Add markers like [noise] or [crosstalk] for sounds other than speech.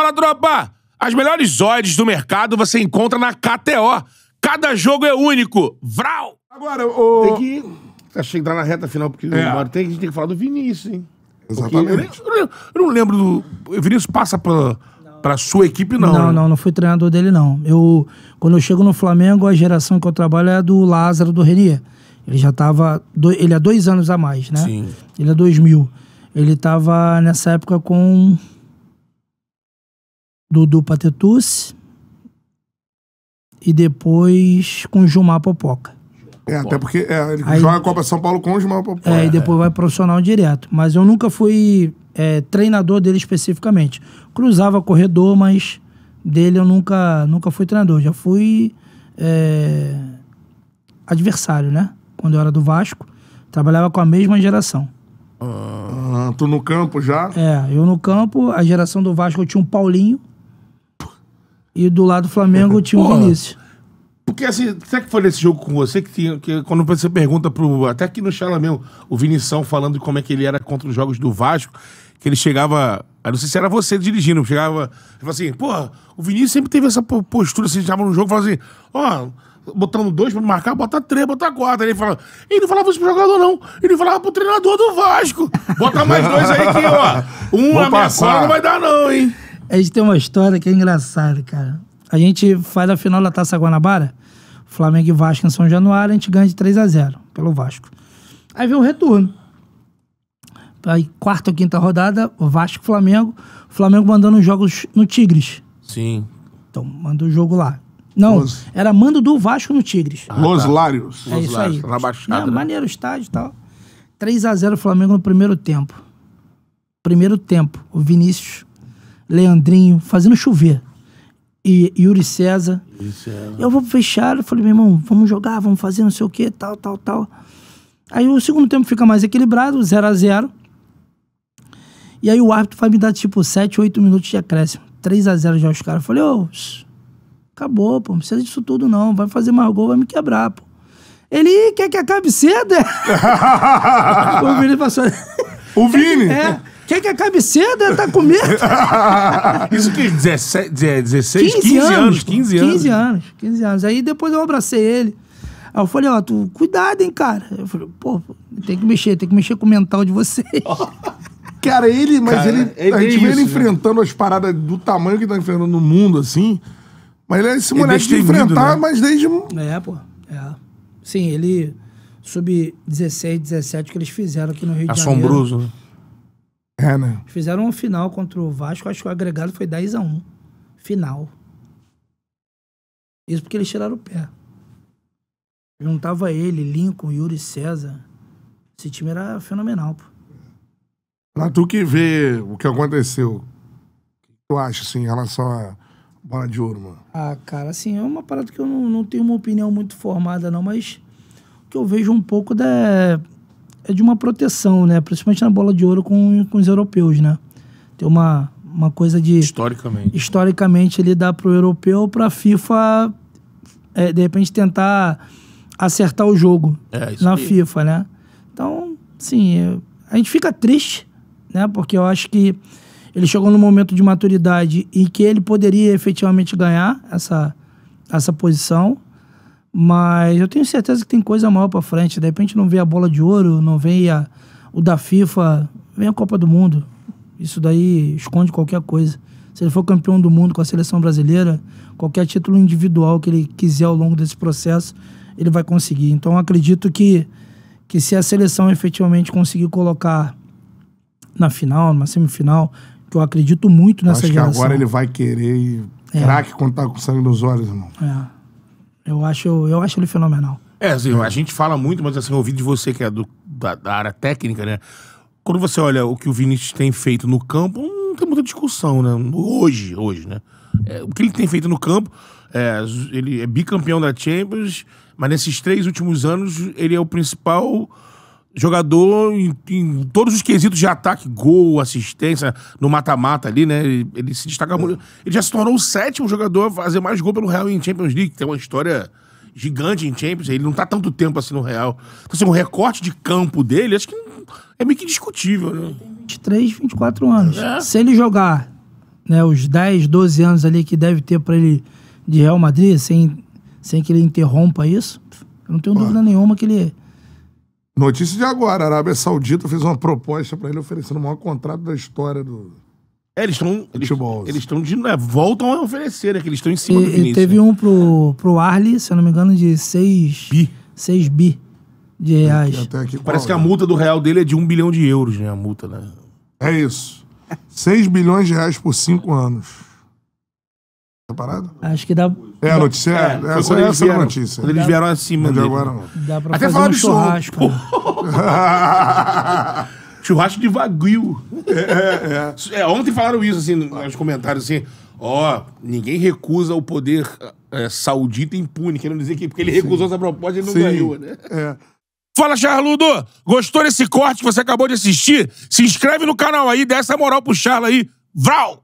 Fala, tropa! As melhores odds do mercado você encontra na KTO. Cada jogo é único. Vral! Agora, o... Tem que tá chegar na reta final, porque é. tem, a gente tem que falar do Vinícius, hein? Exatamente. Eu, eu, não lembro do... O Vinícius passa pra, pra sua equipe, não. Não, né? não, não fui treinador dele, não. Eu, quando eu chego no Flamengo, a geração que eu trabalho é a do Lázaro do Renier. Ele já estava Ele é dois anos a mais, né? Sim. Ele é 2000. Ele estava nessa época com Dudu Patetucci e depois com Gilmar Popoca. É, até porque é, ele aí, joga a Copa São Paulo com o Gilmar Popoca. É, e depois é. vai profissional direto. Mas eu nunca fui é, treinador dele especificamente. Cruzava corredor, mas dele eu nunca, nunca fui treinador. Já fui é, adversário, né? Quando eu era do Vasco. Trabalhava com a mesma geração. Ah, tu no campo já? É, eu no campo, a geração do Vasco eu tinha um Paulinho, e do lado do Flamengo [laughs] tinha o Vinícius. Porque assim, será que foi nesse jogo com você que tinha. Que, quando você pergunta pro. Até aqui no Chala mesmo, o Vinição falando de como é que ele era contra os jogos do Vasco, que ele chegava. Eu não sei se era você dirigindo, chegava. Ele assim, porra, o Vinícius sempre teve essa postura, assim, estava no jogo, falava assim, ó. Oh, botando dois pra marcar, bota três, bota quatro. Aí ele fala, ele não falava isso pro jogador, não. Ele falava pro treinador do Vasco. Bota mais dois aí que, ó. Um ameaçado não vai dar, não, hein? A gente tem uma história que é engraçada, cara. A gente faz a final da Taça Guanabara, Flamengo e Vasco em São Januário, a gente ganha de 3 a 0 pelo Vasco. Aí vem o retorno. Aí, quarta ou quinta rodada, Vasco Flamengo. Flamengo mandando os jogos no Tigres. Sim. Então, manda o jogo lá. Não, Los... era mando do Vasco no Tigres. Ah, tá. Los tá. É isso aí. Na baixada. Não, maneiro o estádio e tal. 3 a 0 Flamengo no primeiro tempo. Primeiro tempo, o Vinícius Leandrinho, fazendo chover. E Yuri César. É... Eu vou fechar, eu falei, meu irmão, vamos jogar, vamos fazer não sei o que, tal, tal, tal. Aí o segundo tempo fica mais equilibrado, 0 a 0 E aí o árbitro vai me dar tipo 7, 8 minutos de acréscimo. 3 a 0 já os caras. Eu falei, ô, acabou, pô, não precisa disso tudo não. Vai fazer mais gol, vai me quebrar, pô. Ele quer que acabe cedo, Como [laughs] o menino passou. O Vini! É. Quer que acabe cedo? Tá com medo? [laughs] Isso que 17, 16, 15, 15 anos, anos 15 anos. 15 anos, 15 anos. Aí depois eu abracei ele. Aí eu falei, ó, tu, cuidado, hein, cara. Eu falei, pô, tem que mexer, tem que mexer com o mental de vocês. [laughs] Cara, ele, mas cara, ele, ele. É a gente vê ele enfrentando as paradas do tamanho que tá enfrentando no mundo, assim. Mas ele é esse moleque é de enfrentar, né? mas desde. É, pô. É. Sim, ele sub-16, 17 que eles fizeram aqui no Rio Assombroso. de Janeiro. Assombroso. Né? É, né? Fizeram um final contra o Vasco, acho que o agregado foi 10 a 1 Final. Isso porque eles tiraram o pé. Juntava ele, Lincoln, Yuri César. Esse time era fenomenal, pô. Pra tu que vê o que aconteceu, o que tu acha, assim, em relação à bola de ouro, mano? Ah, cara, assim, é uma parada que eu não, não tenho uma opinião muito formada, não, mas que eu vejo um pouco da, é de uma proteção, né? Principalmente na bola de ouro com, com os europeus, né? Tem uma, uma coisa de... Historicamente. Historicamente, ele dá para o europeu, para a FIFA, é, de repente, tentar acertar o jogo é, na aí. FIFA, né? Então, sim, é, a gente fica triste, né? Porque eu acho que ele chegou num momento de maturidade em que ele poderia efetivamente ganhar essa, essa posição, mas eu tenho certeza que tem coisa maior para frente. De repente não vem a bola de ouro, não vem a, o da FIFA, vem a Copa do Mundo. Isso daí esconde qualquer coisa. Se ele for campeão do mundo com a seleção brasileira, qualquer título individual que ele quiser ao longo desse processo, ele vai conseguir. Então acredito que, que se a seleção efetivamente conseguir colocar na final, na semifinal, que eu acredito muito nessa Acho geração. Acho que agora ele vai querer é. craque contar tá com sangue nos olhos, irmão. É. Eu acho, eu acho ele fenomenal. É, assim, a gente fala muito, mas assim, ouvindo de você que é do, da, da, área técnica, né? Quando você olha o que o Vinícius tem feito no campo, hum, não tem muita discussão, né? Hoje, hoje, né? É, o que ele tem feito no campo, é, ele é bicampeão da Champions, mas nesses três últimos anos ele é o principal jogador em, em, todos os quesitos de ataque, gol, assistência, no mata-mata ali, né? Ele, ele se destaca é. muito. Ele já se tornou o sétimo jogador a fazer mais gol pelo Real em Champions League, tem uma história gigante em Champions, ele não tá tanto tempo assim no Real. Então, assim, o um recorte de campo dele, acho que é meio que discutível, né? 23, 24 anos. É. Se ele jogar né, os 10, 12 anos ali que deve ter para ele de Real Madrid, sem, sem que ele interrompa isso, eu não tenho Pô. dúvida nenhuma que ele Notícia de agora: a Arábia Saudita fez uma proposta para ele oferecendo o maior contrato da história do. É, eles estão. Eles estão de. É, voltam a oferecer, é que eles estão em cima e, do Vinícius. E teve né? um pro, pro Arley, se eu não me engano, de 6 bi. 6 bi de reais. Aqui, até aqui, Parece qual, que a multa do real dele é de 1 bilhão de euros, né? A multa, né? É isso. 6 bilhões de reais por 5 anos. Parado? Acho que dá. É, a notícia? É, é essa, é a notícia. Quando eles vieram acima de Agora não. Dá pra Até fazer um churrasco. Né? [laughs] churrasco de vaguio. É, é, é, é. Ontem falaram isso, assim, nos comentários, assim. Ó, ninguém recusa o poder é, saudita impune. Querendo dizer que porque ele recusou Sim. essa proposta, ele não Sim. ganhou, né? É. Fala, Charludo! Gostou desse corte que você acabou de assistir? Se inscreve no canal aí, dessa essa moral pro Charla aí. Vral!